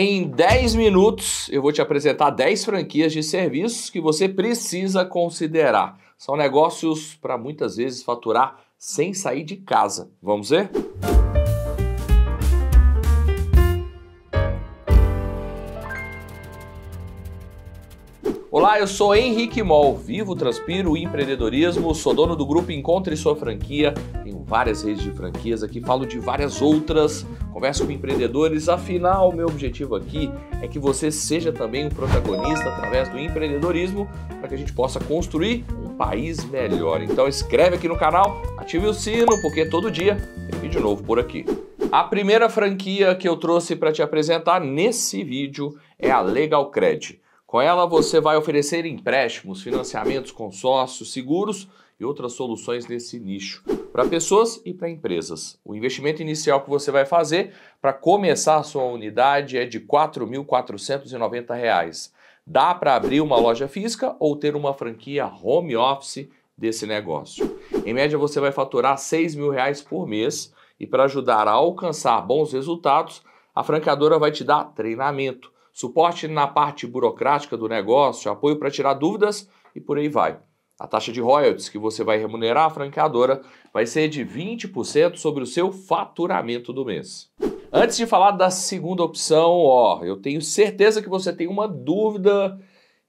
Em 10 minutos, eu vou te apresentar 10 franquias de serviços que você precisa considerar. São negócios para muitas vezes faturar sem sair de casa. Vamos ver? Música Olá, eu sou Henrique Mol, vivo, transpiro o empreendedorismo, sou dono do grupo Encontre Sua Franquia, tenho várias redes de franquias aqui, falo de várias outras, converso com empreendedores, afinal, meu objetivo aqui é que você seja também um protagonista através do empreendedorismo para que a gente possa construir um país melhor. Então escreve aqui no canal, ative o sino, porque todo dia tem vídeo novo por aqui. A primeira franquia que eu trouxe para te apresentar nesse vídeo é a Legal Credit. Com ela você vai oferecer empréstimos, financiamentos, consórcios, seguros e outras soluções nesse nicho para pessoas e para empresas. O investimento inicial que você vai fazer para começar a sua unidade é de R$ 4.490. Dá para abrir uma loja física ou ter uma franquia home office desse negócio. Em média, você vai faturar R$ 6.000 mil reais por mês e para ajudar a alcançar bons resultados, a franqueadora vai te dar treinamento suporte na parte burocrática do negócio, apoio para tirar dúvidas e por aí vai. A taxa de royalties que você vai remunerar a franqueadora vai ser de 20% sobre o seu faturamento do mês. Antes de falar da segunda opção, ó, eu tenho certeza que você tem uma dúvida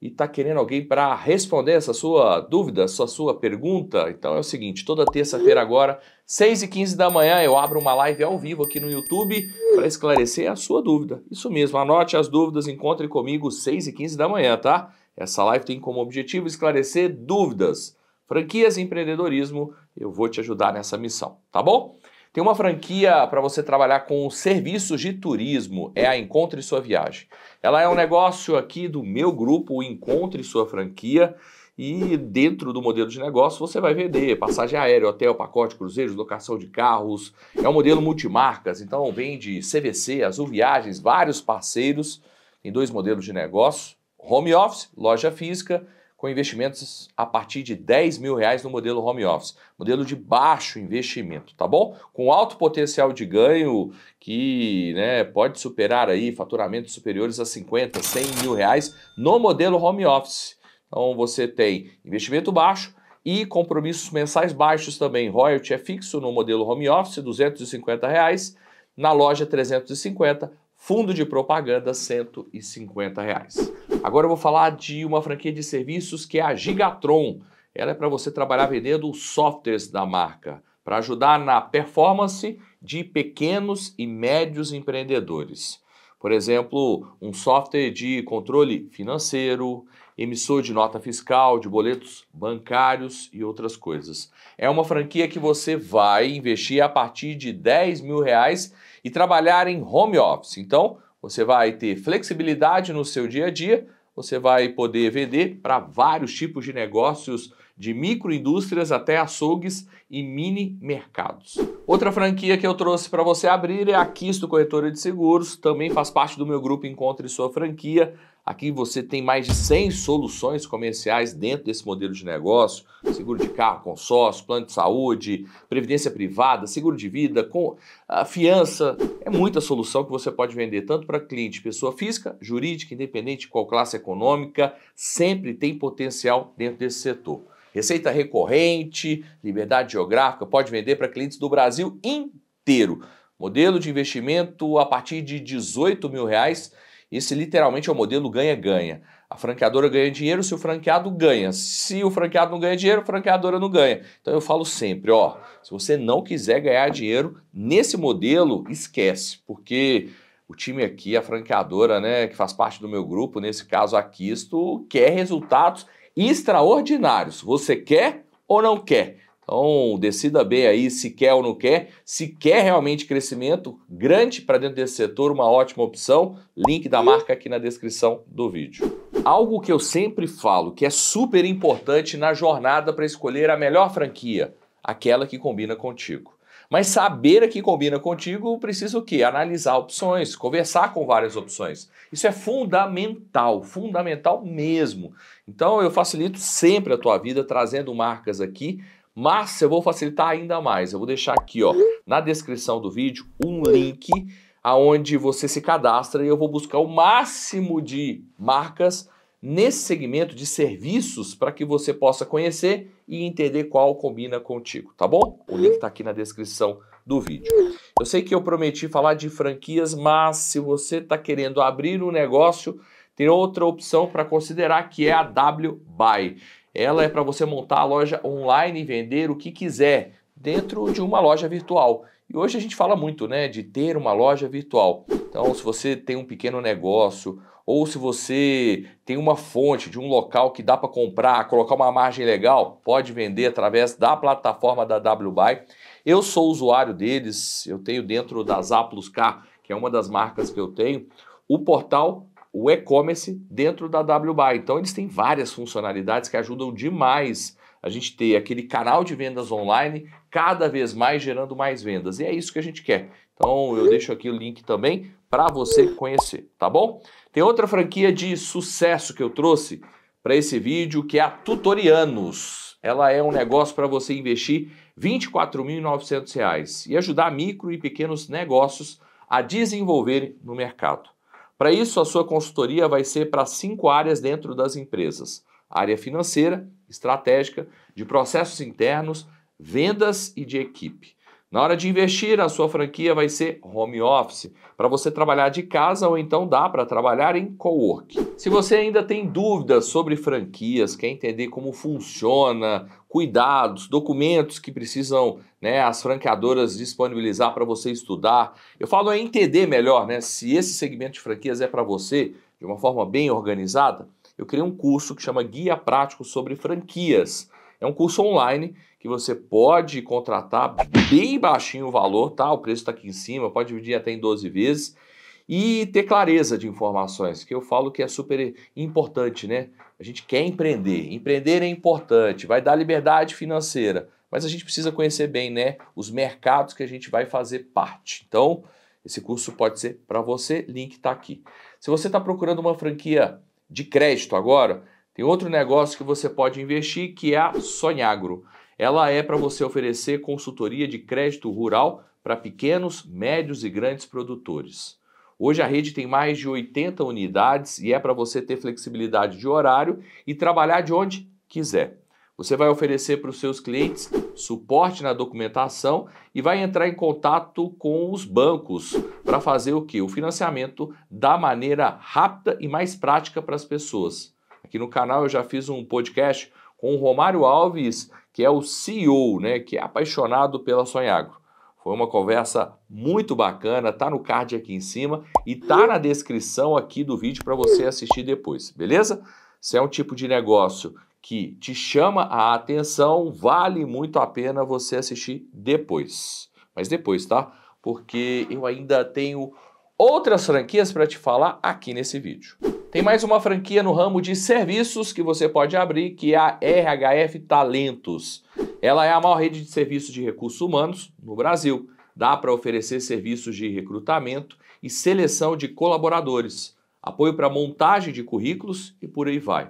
e está querendo alguém para responder essa sua dúvida, essa sua pergunta, então é o seguinte, toda terça-feira agora, 6 e 15 da manhã, eu abro uma live ao vivo aqui no YouTube para esclarecer a sua dúvida. Isso mesmo, anote as dúvidas, encontre comigo 6 e 15 da manhã, tá? Essa live tem como objetivo esclarecer dúvidas. Franquias e empreendedorismo, eu vou te ajudar nessa missão, tá bom? Tem uma franquia para você trabalhar com serviços de turismo, é a Encontre Sua Viagem. Ela é um negócio aqui do meu grupo, o Encontre Sua Franquia. E dentro do modelo de negócio você vai vender passagem aérea, hotel, pacote, cruzeiros, locação de carros. É um modelo multimarcas, então vende CVC, Azul Viagens, vários parceiros. Tem dois modelos de negócio: home office, loja física com investimentos a partir de 10 mil reais no modelo home office, modelo de baixo investimento, tá bom? Com alto potencial de ganho que né, pode superar aí faturamentos superiores a 50, 100 mil reais no modelo home office. Então você tem investimento baixo, e compromissos mensais baixos também. Royalty é fixo no modelo home office, 250. Reais. Na loja, 350. Fundo de propaganda, 150 reais. Agora eu vou falar de uma franquia de serviços que é a Gigatron. Ela é para você trabalhar vendendo softwares da marca, para ajudar na performance de pequenos e médios empreendedores. Por exemplo, um software de controle financeiro, emissor de nota fiscal, de boletos bancários e outras coisas. É uma franquia que você vai investir a partir de 10 mil reais e trabalhar em home office. Então, você vai ter flexibilidade no seu dia a dia, você vai poder vender para vários tipos de negócios, de microindústrias até açougues e mini mercados. Outra franquia que eu trouxe para você abrir é a Quisto Corretora de Seguros, também faz parte do meu grupo Encontre Sua Franquia. Aqui você tem mais de 100 soluções comerciais dentro desse modelo de negócio: seguro de carro, consórcio, plano de saúde, previdência privada, seguro de vida, com a fiança. É muita solução que você pode vender tanto para cliente, pessoa física, jurídica, independente de qual classe econômica, sempre tem potencial dentro desse setor. Receita recorrente, liberdade geográfica, pode vender para clientes do Brasil Brasil inteiro. Modelo de investimento a partir de 18 mil reais. Esse literalmente é o modelo ganha-ganha. A franqueadora ganha dinheiro se o franqueado ganha. Se o franqueado não ganha dinheiro, a franqueadora não ganha. Então eu falo sempre, ó, se você não quiser ganhar dinheiro nesse modelo, esquece, porque o time aqui, a franqueadora, né, que faz parte do meu grupo, nesse caso aqui isto quer resultados extraordinários. Você quer ou não quer? Então, decida bem aí se quer ou não quer. Se quer realmente crescimento grande para dentro desse setor, uma ótima opção. Link da marca aqui na descrição do vídeo. Algo que eu sempre falo, que é super importante na jornada para escolher a melhor franquia, aquela que combina contigo. Mas saber a que combina contigo precisa o quê? Analisar opções, conversar com várias opções. Isso é fundamental, fundamental mesmo. Então eu facilito sempre a tua vida trazendo marcas aqui mas eu vou facilitar ainda mais. Eu vou deixar aqui, ó, na descrição do vídeo, um link aonde você se cadastra e eu vou buscar o máximo de marcas nesse segmento de serviços para que você possa conhecer e entender qual combina contigo, tá bom? O link está aqui na descrição do vídeo. Eu sei que eu prometi falar de franquias, mas se você está querendo abrir um negócio, tem outra opção para considerar que é a WBuy. Ela é para você montar a loja online e vender o que quiser dentro de uma loja virtual. E hoje a gente fala muito, né, de ter uma loja virtual. Então, se você tem um pequeno negócio ou se você tem uma fonte de um local que dá para comprar, colocar uma margem legal, pode vender através da plataforma da WBuy. Eu sou usuário deles, eu tenho dentro da Zaplus K, que é uma das marcas que eu tenho, o portal o e-commerce dentro da WBuy. Então eles têm várias funcionalidades que ajudam demais a gente ter aquele canal de vendas online cada vez mais gerando mais vendas. E é isso que a gente quer. Então eu uhum. deixo aqui o link também para você conhecer, tá bom? Tem outra franquia de sucesso que eu trouxe para esse vídeo que é a Tutorianos. Ela é um negócio para você investir R$ reais e ajudar micro e pequenos negócios a desenvolverem no mercado. Para isso, a sua consultoria vai ser para cinco áreas dentro das empresas: área financeira, estratégica, de processos internos, vendas e de equipe. Na hora de investir, a sua franquia vai ser home office, para você trabalhar de casa ou então dá para trabalhar em co-work. Se você ainda tem dúvidas sobre franquias, quer entender como funciona, cuidados, documentos que precisam né, as franqueadoras disponibilizar para você estudar, eu falo é entender melhor né, se esse segmento de franquias é para você de uma forma bem organizada. Eu criei um curso que chama Guia Prático sobre Franquias. É um curso online que você pode contratar bem baixinho o valor, tá? O preço está aqui em cima, pode dividir até em 12 vezes e ter clareza de informações, que eu falo que é super importante, né? A gente quer empreender, empreender é importante, vai dar liberdade financeira, mas a gente precisa conhecer bem, né, os mercados que a gente vai fazer parte. Então, esse curso pode ser para você, link está aqui. Se você está procurando uma franquia de crédito agora, tem outro negócio que você pode investir que é a Sonhagro. Ela é para você oferecer consultoria de crédito rural para pequenos, médios e grandes produtores. Hoje a rede tem mais de 80 unidades e é para você ter flexibilidade de horário e trabalhar de onde quiser. Você vai oferecer para os seus clientes suporte na documentação e vai entrar em contato com os bancos para fazer o que? O financiamento da maneira rápida e mais prática para as pessoas. Aqui no canal eu já fiz um podcast com o Romário Alves que é o CEO, né, que é apaixonado pela Sonhagro. Foi uma conversa muito bacana, tá no card aqui em cima e tá na descrição aqui do vídeo para você assistir depois, beleza? Se é um tipo de negócio que te chama a atenção, vale muito a pena você assistir depois. Mas depois, tá? Porque eu ainda tenho outras franquias para te falar aqui nesse vídeo. Tem mais uma franquia no ramo de serviços que você pode abrir, que é a RHF Talentos. Ela é a maior rede de serviços de recursos humanos no Brasil. Dá para oferecer serviços de recrutamento e seleção de colaboradores, apoio para montagem de currículos e por aí vai.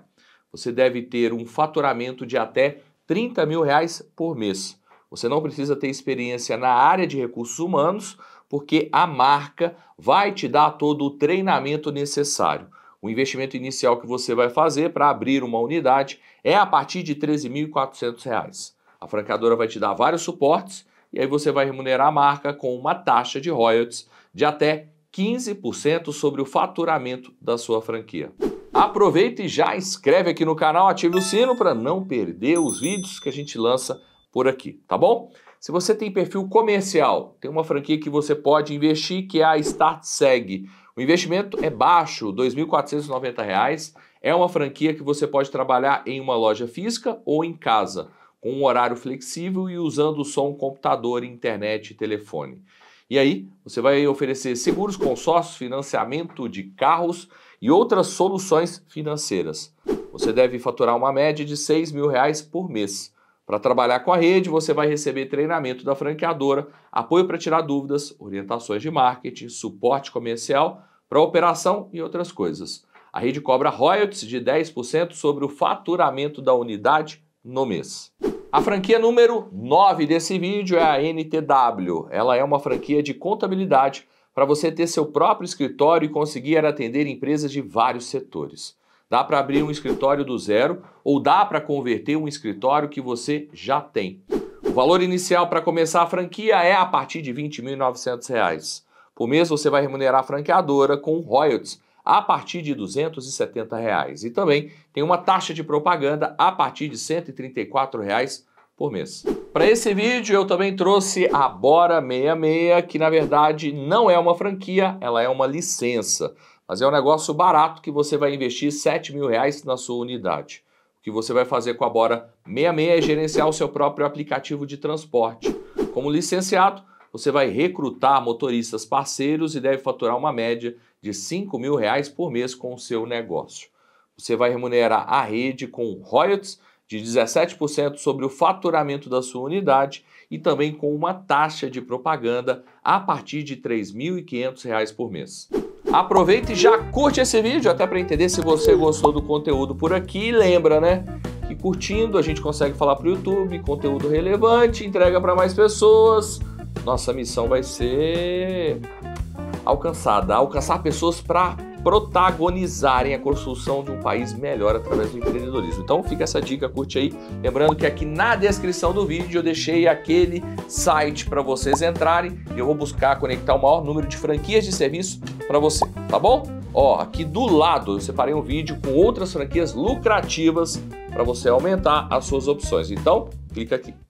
Você deve ter um faturamento de até 30 mil reais por mês. Você não precisa ter experiência na área de recursos humanos, porque a marca vai te dar todo o treinamento necessário. O investimento inicial que você vai fazer para abrir uma unidade é a partir de R$ 13.400. A franqueadora vai te dar vários suportes e aí você vai remunerar a marca com uma taxa de royalties de até 15% sobre o faturamento da sua franquia. Aproveita e já inscreve aqui no canal, ative o sino para não perder os vídeos que a gente lança por aqui, tá bom? Se você tem perfil comercial, tem uma franquia que você pode investir que é a StartSeg. O investimento é baixo, R$ 2.490. É uma franquia que você pode trabalhar em uma loja física ou em casa, com um horário flexível e usando só um computador, internet e telefone. E aí, você vai oferecer seguros, consórcios, financiamento de carros e outras soluções financeiras. Você deve faturar uma média de R$ 6 mil reais por mês. Para trabalhar com a rede, você vai receber treinamento da franqueadora, apoio para tirar dúvidas, orientações de marketing, suporte comercial para operação e outras coisas. A rede cobra royalties de 10% sobre o faturamento da unidade no mês. A franquia número 9 desse vídeo é a NTW. Ela é uma franquia de contabilidade para você ter seu próprio escritório e conseguir atender empresas de vários setores. Dá para abrir um escritório do zero ou dá para converter um escritório que você já tem. O valor inicial para começar a franquia é a partir de R$ 20.900. Por mês você vai remunerar a franqueadora com royalties a partir de R$ 270 reais. e também tem uma taxa de propaganda a partir de R$ 134 reais por mês. Para esse vídeo eu também trouxe a Bora 66, que na verdade não é uma franquia, ela é uma licença. Mas é um negócio barato que você vai investir 7 mil reais na sua unidade. O que você vai fazer com a Bora 66 é gerenciar o seu próprio aplicativo de transporte. Como licenciado, você vai recrutar motoristas parceiros e deve faturar uma média de 5 mil reais por mês com o seu negócio. Você vai remunerar a rede com royalties de 17% sobre o faturamento da sua unidade e também com uma taxa de propaganda a partir de R$ 3.500 por mês. Aproveita e já curte esse vídeo, até para entender se você gostou do conteúdo por aqui. lembra, né? Que curtindo a gente consegue falar para o YouTube, conteúdo relevante, entrega para mais pessoas. Nossa missão vai ser alcançada, alcançar pessoas para protagonizarem a construção de um país melhor através do empreendedorismo. Então fica essa dica, curte aí. Lembrando que aqui na descrição do vídeo eu deixei aquele site para vocês entrarem. Eu vou buscar conectar o maior número de franquias de serviço para você, tá bom? Ó, aqui do lado eu separei um vídeo com outras franquias lucrativas para você aumentar as suas opções. Então, clica aqui.